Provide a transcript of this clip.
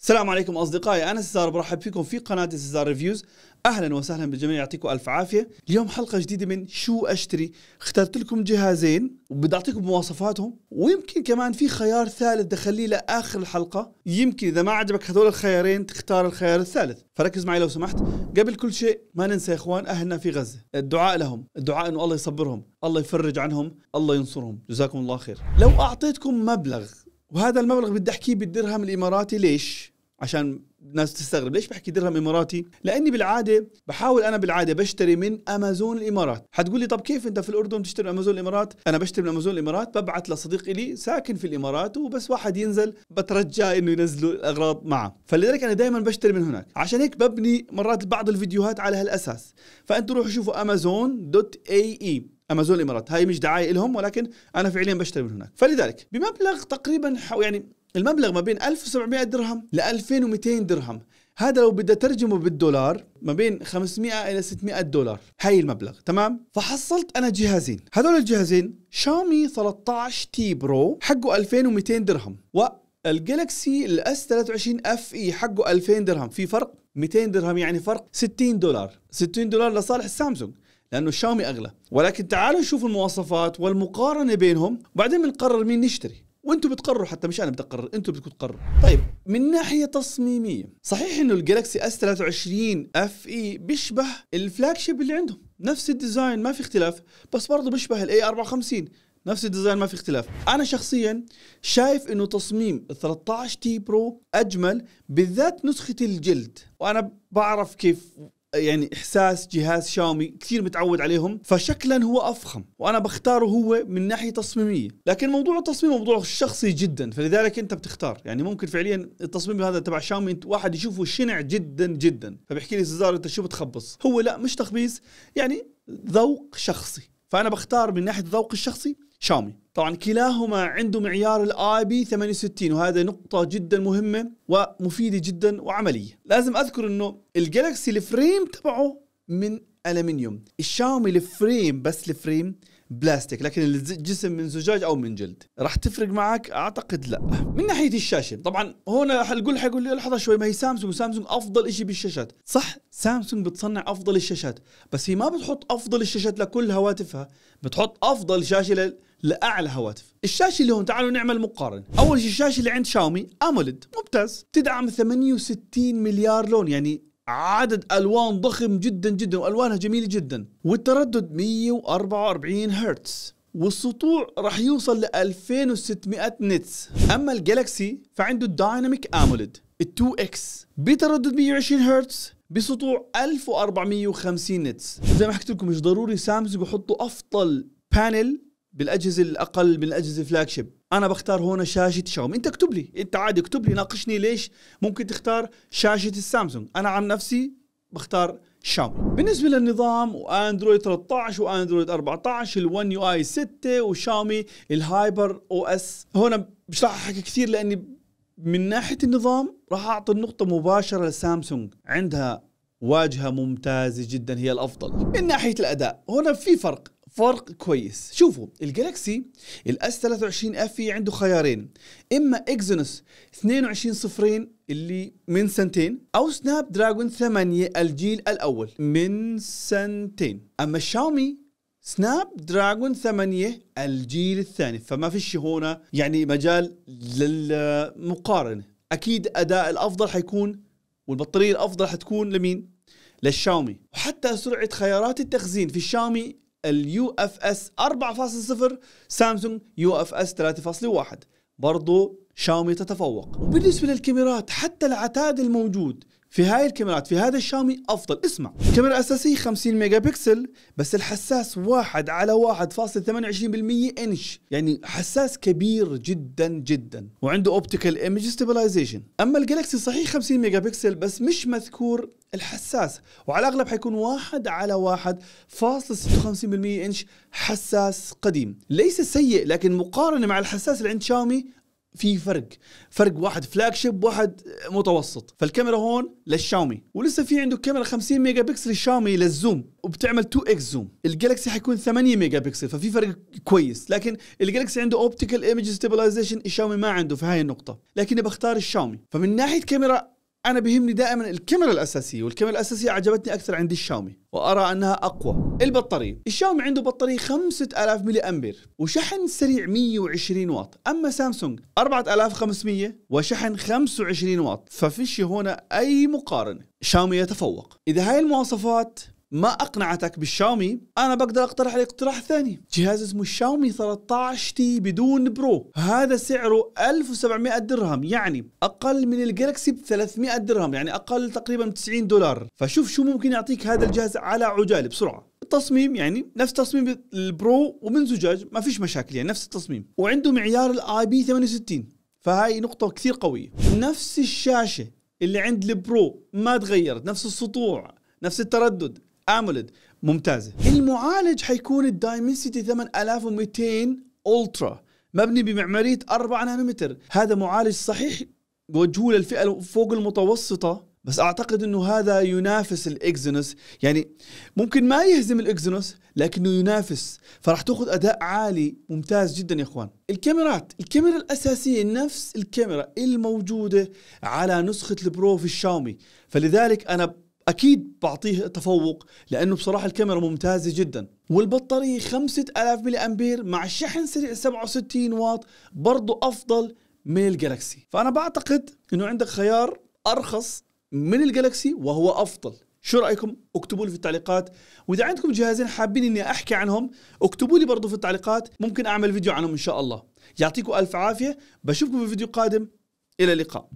السلام عليكم اصدقائي انا سزار برحب فيكم في قناه سزار ريفيوز اهلا وسهلا بالجميع يعطيكم الف عافيه اليوم حلقه جديده من شو اشتري اخترت لكم جهازين وبدي اعطيكم مواصفاتهم ويمكن كمان في خيار ثالث دخليه لاخر الحلقه يمكن اذا ما عجبك هذول الخيارين تختار الخيار الثالث فركز معي لو سمحت قبل كل شيء ما ننسى يا اخوان اهلنا في غزه الدعاء لهم الدعاء انه الله يصبرهم الله يفرج عنهم الله ينصرهم جزاكم الله خير لو اعطيتكم مبلغ وهذا المبلغ بدي احكيه بالدرهم الاماراتي ليش؟ عشان الناس تستغرب ليش بحكي درهم اماراتي؟ لاني بالعاده بحاول انا بالعاده بشتري من امازون الامارات، حتقول لي طب كيف انت في الاردن تشتري من امازون الامارات؟ انا بشتري من امازون الامارات ببعث لصديق لي ساكن في الامارات وبس واحد ينزل بترجى انه ينزلوا الاغراض معه، فلذلك انا دائما بشتري من هناك، عشان هيك ببني مرات بعض الفيديوهات على هالاساس، فانتم روحوا شوفوا امازون دوت اي اي e. امازون الامارات هاي مش دعايه لهم ولكن انا فعليا بشتري من هناك فلذلك بمبلغ تقريبا يعني المبلغ ما بين 1700 درهم ل 2200 درهم هذا لو بدي اترجمه بالدولار ما بين 500 الى 600 دولار هاي المبلغ تمام فحصلت انا جهازين هذول الجهازين شاومي 13 تي برو حقه 2200 درهم والجالكسي الاس 23 اف اي حقه 2000 درهم في فرق 200 درهم يعني فرق 60 دولار 60 دولار لصالح السامسونج لانه شاومي اغلى ولكن تعالوا نشوف المواصفات والمقارنه بينهم وبعدين بنقرر مين نشتري وانتم بتقرروا حتى مش انا بدي اقرر انتم بدكم تقرروا طيب من ناحيه تصميميه صحيح انه الجالكسي اس 23 اف اي بيشبه الفلاج شيب اللي عندهم نفس الديزاين ما في اختلاف بس برضه بيشبه الاي 54 نفس الديزاين ما في اختلاف انا شخصيا شايف انه تصميم 13 تي برو اجمل بالذات نسخه الجلد وانا بعرف كيف يعني احساس جهاز شاومي كثير متعود عليهم فشكلا هو افخم وانا بختاره هو من ناحيه تصميميه لكن موضوع التصميم موضوع شخصي جدا فلذلك انت بتختار يعني ممكن فعليا التصميم هذا تبع شاومي انت واحد يشوفه شنع جدا جدا فبيحكي لي سيزار انت شو بتخبص هو لا مش تخبيص يعني ذوق شخصي فانا بختار من ناحيه ذوق الشخصي شاومي طبعا كلاهما عنده معيار الاي بي 68 وهذا نقطة جدا مهمة ومفيدة جدا وعملية لازم اذكر انه الجالكسي الفريم تبعه من المنيوم الشاومي الفريم بس الفريم بلاستيك لكن الجسم من زجاج او من جلد راح تفرق معك اعتقد لا من ناحيه الشاشه طبعا هون حلقول حيقول لي لحظه شوي ما هي سامسونج وسامسونج افضل شيء بالشاشات صح سامسونج بتصنع افضل الشاشات بس هي ما بتحط افضل الشاشات لكل هواتفها بتحط افضل شاشه لاعلى هواتف الشاشه اللي هون تعالوا نعمل مقارنه اول شيء الشاشه اللي عند شاومي امولد ممتاز تدعم 68 مليار لون يعني عدد الوان ضخم جدا جدا والوانها جميله جدا والتردد 144 هرتز والسطوع راح يوصل ل 2600 نتس اما الجالكسي فعنده الدايناميك اموليد ال 2 اكس بتردد 120 هرتز بسطوع 1450 نتس زي ما حكيت لكم مش ضروري سامسونج يحطوا افضل بانل بالاجهزه الاقل من الاجهزه الفلاج شيب انا بختار هون شاشه شاومي انت اكتب لي انت عادي اكتب لي ناقشني ليش ممكن تختار شاشه السامسونج انا عن نفسي بختار شاومي بالنسبة للنظام واندرويد 13 واندرويد 14 الون يو اي 6 وشاومي الهايبر او اس هون مش راح احكي كثير لاني من ناحية النظام راح اعطي النقطة مباشرة لسامسونج عندها واجهة ممتازة جدا هي الافضل من ناحية الاداء هنا في فرق فرق كويس شوفوا الجلاكسي الاس 23 في عنده خيارين اما اكزونوس 22 صفرين اللي من سنتين او سناب دراجون 8 الجيل الاول من سنتين اما الشاومي سناب دراجون 8 الجيل الثاني فما فيش هنا يعني مجال للمقارنه اكيد اداء الافضل حيكون والبطاريه الافضل حتكون لمين للشاومي وحتى سرعه خيارات التخزين في الشاومي اليو اف اس 4.0 سامسونج يو اف اس 3.1 برضو شاومي تتفوق وبالنسبة للكاميرات حتى العتاد الموجود في هاي الكاميرات في هذا الشاومي افضل اسمع الكاميرا الاساسية 50 ميجا بكسل بس الحساس واحد على واحد فاصل 28% انش يعني حساس كبير جدا جدا وعنده اوبتيكال ايمج ستيبلايزيشن اما الجالكسي صحيح 50 ميجا بكسل بس مش مذكور الحساس وعلى الاغلب حيكون واحد على واحد فاصل 56% انش حساس قديم ليس سيء لكن مقارنة مع الحساس اللي عند شاومي في فرق فرق واحد فلاج شيب واحد متوسط فالكاميرا هون للشاومي ولسه في عنده كاميرا 50 ميجا بكسل الشاومي للزوم وبتعمل 2 اكس زوم الجالكسي حيكون 8 ميجا بكسل ففي فرق كويس لكن الجالكسي عنده اوبتيكال ايمج ستابلايزيشن الشاومي ما عنده في هاي النقطه لكن بختار الشاومي فمن ناحيه كاميرا انا بيهمني دائما الكاميرا الاساسيه والكاميرا الاساسيه عجبتني اكثر عند الشاومي وارى انها اقوى البطاريه الشاومي عنده بطاريه 5000 ملي امبير وشحن سريع 120 واط اما سامسونج 4500 وشحن 25 واط ففيش هنا اي مقارنه شاومي يتفوق اذا هاي المواصفات ما اقنعتك بالشاومي انا بقدر اقترح عليك اقتراح ثاني جهاز اسمه الشاومي 13 تي بدون برو هذا سعره 1700 درهم يعني اقل من الجالكسي ب 300 درهم يعني اقل تقريبا ب 90 دولار فشوف شو ممكن يعطيك هذا الجهاز على عجاله بسرعه التصميم يعني نفس تصميم البرو ومن زجاج ما فيش مشاكل يعني نفس التصميم وعنده معيار الاي بي 68 فهاي نقطة كثير قوية نفس الشاشة اللي عند البرو ما تغيرت نفس السطوع نفس التردد اموليد ممتازه المعالج حيكون الدايمنسيتي 8200 الترا مبني بمعماريه 4 نانومتر هذا معالج صحيح بوجهه للفئه فوق المتوسطه بس اعتقد انه هذا ينافس الاكزينوس يعني ممكن ما يهزم الاكزينوس لكنه ينافس فراح تاخذ اداء عالي ممتاز جدا يا اخوان الكاميرات الكاميرا الاساسيه نفس الكاميرا الموجوده على نسخه البرو في الشاومي فلذلك انا اكيد بعطيه تفوق لانه بصراحه الكاميرا ممتازه جدا والبطاريه 5000 ملي امبير مع شحن سريع 67 واط برضه افضل من الجالكسي فانا بعتقد انه عندك خيار ارخص من الجالكسي وهو افضل شو رايكم اكتبوا لي في التعليقات واذا عندكم جهازين حابين اني احكي عنهم اكتبوا لي برضه في التعليقات ممكن اعمل فيديو عنهم ان شاء الله يعطيكم الف عافيه بشوفكم في فيديو قادم الى اللقاء